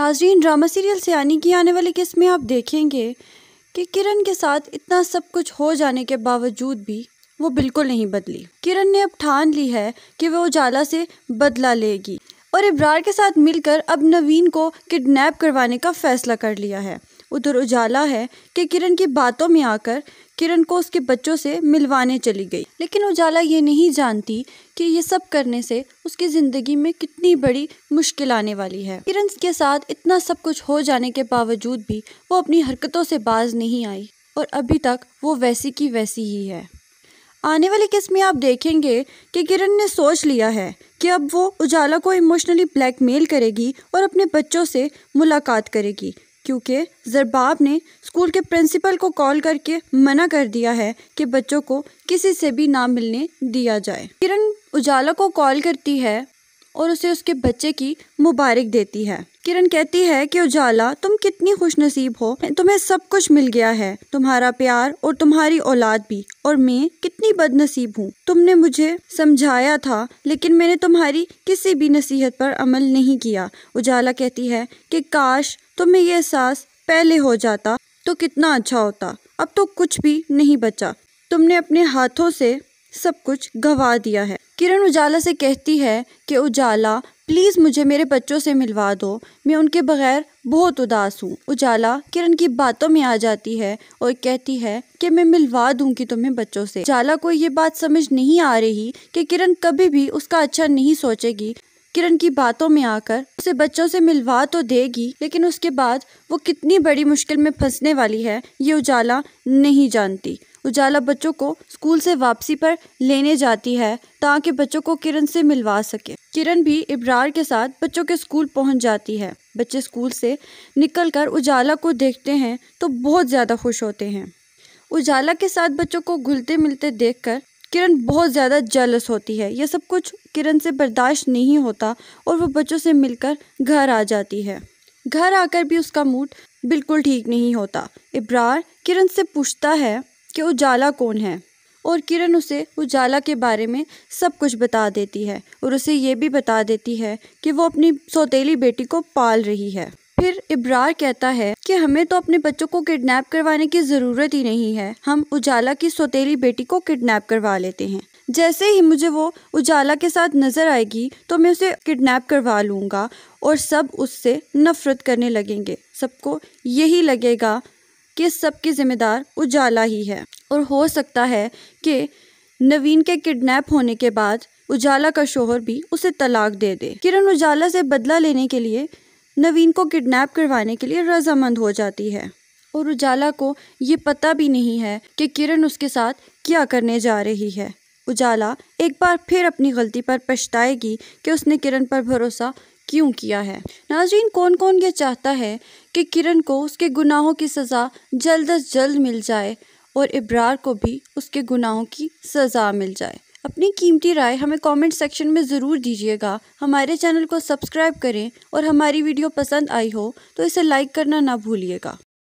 नाजरीन drama serial सयानी की आने वाली किस्त में आप देखेंगे कि किरण के साथ इतना सब कुछ हो जाने के बावजूद भी वो बिल्कुल नहीं बदली किरण ने अब ठान ली है कि वह उजाला से बदला लेगी और इब्रार के साथ मिलकर अब नवीन को किडनैप करवाने का फैसला कर लिया है उधर उजाला है कि किरण की बातों में आकर किरण को उसके बच्चों से मिलवाने चली गई लेकिन उजाला ये नहीं जानती कि ये सब करने से उसकी ज़िंदगी में कितनी बड़ी मुश्किल आने वाली है किरण के साथ इतना सब कुछ हो जाने के बावजूद भी वो अपनी हरकतों से बाज नहीं आई और अभी तक वो वैसी की वैसी ही है आने वाली किस्त में आप देखेंगे कि किरण ने सोच लिया है कि अब वो उजाला को इमोशनली ब्लैकमेल करेगी और अपने बच्चों से मुलाकात करेगी क्योंकि जरबाब ने स्कूल के प्रिंसिपल को कॉल करके मना कर दिया है कि बच्चों को किसी से भी ना मिलने दिया जाए किरण उजाला को कॉल करती है और उसे उसके बच्चे की मुबारक देती है किरण कहती है कि उजाला तुम कितनी खुश नसीब हो तुम्हें सब कुछ मिल गया है तुम्हारा प्यार और तुम्हारी औलाद भी और मैं कितनी बदनसीब हूँ तुमने मुझे समझाया था लेकिन मैंने तुम्हारी किसी भी नसीहत पर अमल नहीं किया उजाला कहती है कि काश तुम्हें यह एहसास पहले हो जाता तो कितना अच्छा होता अब तो कुछ भी नहीं बचा तुमने अपने हाथों से सब कुछ गवा दिया है किरण उजाला से कहती है कि उजाला प्लीज़ मुझे मेरे बच्चों से मिलवा दो मैं उनके बग़ैर बहुत उदास हूँ उजाला किरण की बातों में आ जाती है और कहती है कि मैं मिलवा दूंगी तुम्हें बच्चों से उजाला को ये बात समझ नहीं आ रही कि किरण कभी भी उसका अच्छा नहीं सोचेगी किरण की बातों में आकर उसे बच्चों से मिलवा तो देगी लेकिन उसके बाद वो कितनी बड़ी मुश्किल में फंसने वाली है ये उजाला नहीं जानती उजाला बच्चों को स्कूल से वापसी पर लेने जाती है ताकि बच्चों को किरण से मिलवा सके किरण भी इब्रार के साथ बच्चों के स्कूल पहुंच जाती है बच्चे स्कूल से निकलकर उजाला को देखते हैं तो बहुत ज़्यादा खुश होते हैं उजाला के साथ बच्चों को घुलते मिलते देख किरण बहुत ज़्यादा जलस होती है यह सब कुछ किरण से बर्दाश्त नहीं होता और वह बच्चों से मिलकर घर आ जाती है घर आकर भी उसका मूड बिल्कुल ठीक नहीं होता इब्रार किरण से पूछता है कि उजाला कौन है और किरण उसे उजाला के बारे में सब कुछ बता देती है और उसे ये भी बता देती है कि वो अपनी सौतेली बेटी को पाल रही है फिर इब्रार कहता है कि हमें तो अपने बच्चों को किडनैप करवाने की ज़रूरत ही नहीं है हम उजाला की सौतेली बेटी को किडनैप करवा लेते हैं जैसे ही मुझे वो उजाला के साथ नज़र आएगी तो मैं उसे किडनैप करवा लूँगा और सब उससे नफ़रत करने लगेंगे सबको यही लगेगा कि सबकी जिम्मेदार उजाला ही है और हो सकता है कि नवीन के किडनैप होने के बाद उजाला का शोहर भी उसे तलाक दे दे किरण उजाला से बदला लेने के लिए नवीन को किडनैप करवाने के लिए रजामंद हो जाती है और उजाला को ये पता भी नहीं है कि किरण उसके साथ क्या करने जा रही है उजाला एक बार फिर अपनी गलती पर पछताएगी कि उसने किरण पर भरोसा क्यों किया है नाजरीन कौन कौन ये चाहता है कि किरण को उसके गुनाहों की सज़ा जल्द अज जल्द मिल जाए और इब्रार को भी उसके गुनाहों की सज़ा मिल जाए अपनी कीमती राय हमें कमेंट सेक्शन में ज़रूर दीजिएगा हमारे चैनल को सब्सक्राइब करें और हमारी वीडियो पसंद आई हो तो इसे लाइक करना ना भूलिएगा